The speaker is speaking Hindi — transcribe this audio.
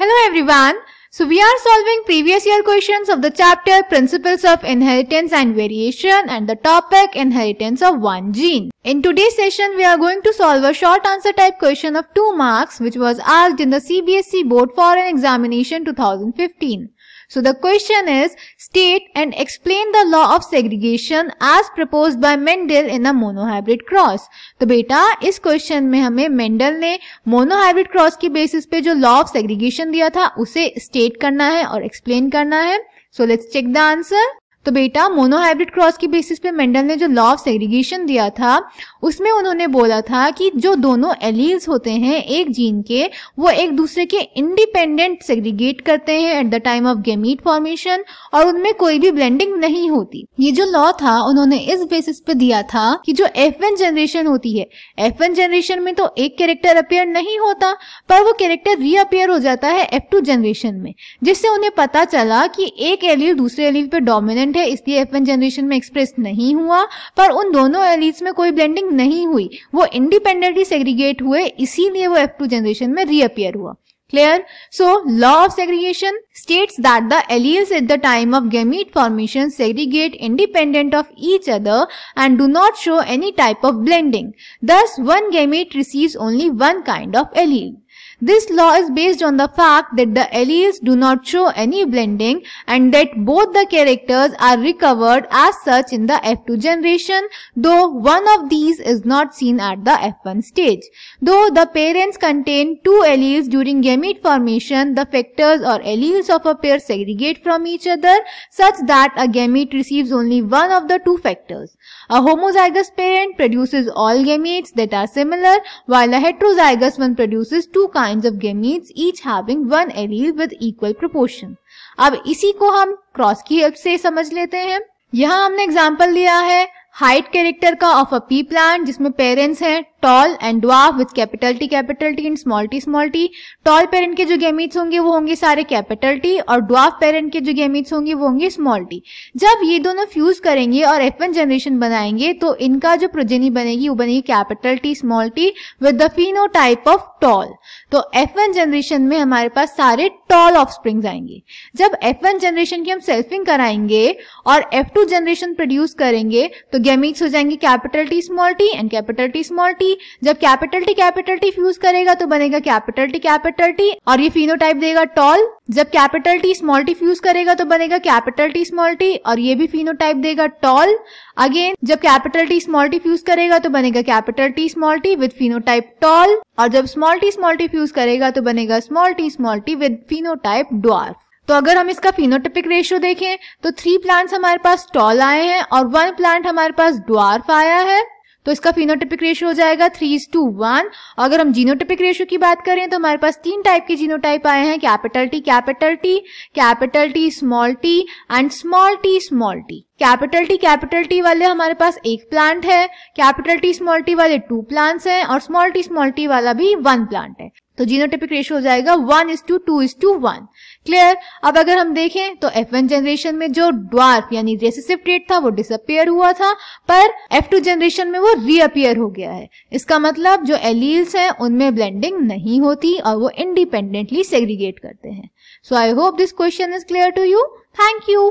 Hello everyone. So we are solving previous year questions of the chapter Principles of Inheritance and Variation and the topic Inheritance of One Gene. In today's session, we are going to solve a short answer type question of 2 marks which was asked in the CBSE board for an examination 2015. So the question is, state and explain the law of segregation as proposed by Mendel in a monohybrid cross. तो beta is question में हमें mendel ne monohybrid cross की basis pe jo law of segregation diya tha उसे state karna hai aur explain karna hai so let's check the answer तो बेटा मोनोहाइब्रिड क्रॉस की बेसिस पे मेंडल ने जो लॉ ऑफ सेग्रीगेशन दिया था उसमें उन्होंने बोला था कि जो दोनों एलील्स होते हैं एक जीन के वो एक दूसरे के इंडिपेंडेंट सेग्रीगेट करते हैं at the time of gamete formation और उनमें कोई भी ब्लेंडिंग नहीं होती ये जो लॉ था उन्होंने इस बेसिस पे दिया था कि जो एफ जनरेशन होती है एफ जनरेशन में तो एक कैरेक्टर अपेयर नहीं होता पर वो कैरेक्टर रीअपेयर हो जाता है एफ जनरेशन में जिससे उन्हें पता चला कि एक एलील दूसरे एलील पे डोमिनेंट ब्लेंड है इसलिए एफ वन जनरेशन में एक्सप्रेस नहीं हुआ पर उन दोनों एलिट्स में कोई ब्लेंडिंग नहीं हुई वो इंडिपेंडेंटली सेग्रीगेट हुए इसीलिए वो एफ टू जनरेशन में रीअपियर हुआ clear so law of segregation states that the alleles at the time of gamete formation segregate independent of each other and do not show any type of blending thus one gamete receive only one kind of allele This law is based on the fact that the alleles do not show any blending and that both the characters are recovered as such in the F2 generation, though one of these is not seen at the F1 stage. Though the parents contain two alleles during gamete formation, the factors or alleles of a pair segregate from each other such that a gamete receives only one of the two factors. A homozygous parent produces all gametes that are similar, while a heterozygous one produces two kinds kind of gametes each having one allele with equal proportion अब इसी को हम क्रॉस की हेल्प से समझ लेते हैं यहाँ हमने एग्जाम्पल लिया है हाइट कैरेक्टर का ऑफ अ पी प्लांट जिसमें पेरेंट्स हैं tall and dwarf with capital T capital T and small T small T tall parent के जो गेमीट्स होंगे वो होंगे सारे कैपिटल टी और डॉफ पेरेंट के जो गेमिट्स होंगे वो होंगे स्मॉल टी जब ये दोनों फ्यूज करेंगे और एफ वन जनरेशन बनाएंगे तो इनका जो प्रोजेनी बनेगी वो बनेगी capital T small T with the phenotype of tall तो एफ वन जनरेशन में हमारे पास सारे टॉल ऑफ स्प्रिंग्स आएंगे जब एफ वन जनरेशन की हम सेल्फिंग कराएंगे और एफ टू जनरेशन प्रोड्यूस करेंगे तो गेमिट्स हो जाएंगे capital T small T and capital T small T T जब capital T capital T fuse करेगा तो बनेगा कैपिटल टी कैपिटल टी और ये फिनोटाइप देगा टॉल जब capital T small T fuse करेगा तो बनेगा कैपिटल टी स्मॉल टी और ये भी टाइप देगा टॉल अगेन जब capital T small T fuse करेगा तो बनेगा capital T small T with phenotype tall और जब small T small T fuse करेगा तो बनेगा small T small T with phenotype dwarf तो अगर हम इसका फिनोटिपिक रेशियो देखें तो थ्री प्लांट्स हमारे पास टॉल आए हैं और वन प्लांट हमारे पास ड्वार्फ आया है तो इसका फिनोटिपिक रेशो हो जाएगा थ्री इज टू वन अगर हम जीनोटिपिक रेशो की बात करें तो हमारे पास तीन टाइप के जीनोटाइप आए हैं capital T capital T capital T small T and small T small T capital T capital T वाले हमारे पास एक प्लांट है कैपिटल टी स्मॉल टी वाले टू प्लांट्स हैं और स्मॉल टी स्मॉल टी वाला भी वन प्लांट है तो जीनोटिपिक रेशियो हो जाएगा one is to two is to one clear अब अगर हम देखें तो एफ वन जनरेशन में जो ड्वार्फ यानी रेसिसिव ट्रेट था वो डिसअपियर हुआ था पर एफ टू जनरेशन में वो रीअपियर हो गया है इसका मतलब जो एलील्स हैं उनमें ब्लेंडिंग नहीं होती और वो इंडिपेंडेंटली सेग्रीगेट करते हैं so I hope this question is clear to you thank you